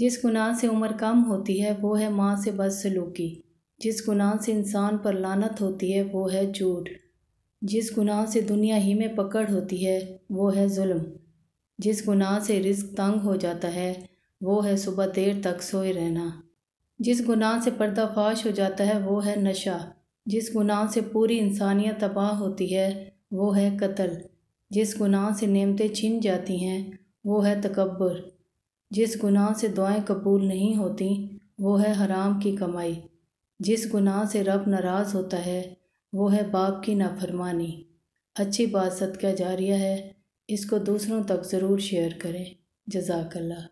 जिस गुनाह से उम्र कम होती है वो है माँ से बदसलूकी जिस गुनाह से इंसान पर लानत होती है वो है झूठ जिस गुनाह से दुनिया ही में पकड़ होती है वो है जुल्म जिस गुनाह से रिस्क तंग हो जाता है वो है सुबह देर तक सोए रहना जिस गुनाह से पर्दाफाश हो जाता है वो है नशा जिस गुनाह से पूरी इंसानियत तबाह होती है वो है कत्ल जिस गुनाह से नेमतें छिन जाती हैं वो है तकबर जिस गुनाह से दुआएं कबूल नहीं होती वो है हराम की कमाई जिस गुनाह से रब नाराज़ होता है वो है बाप की नाफरमानी अच्छी बात सदका जारिया है इसको दूसरों तक ज़रूर शेयर करें जजाकल्ला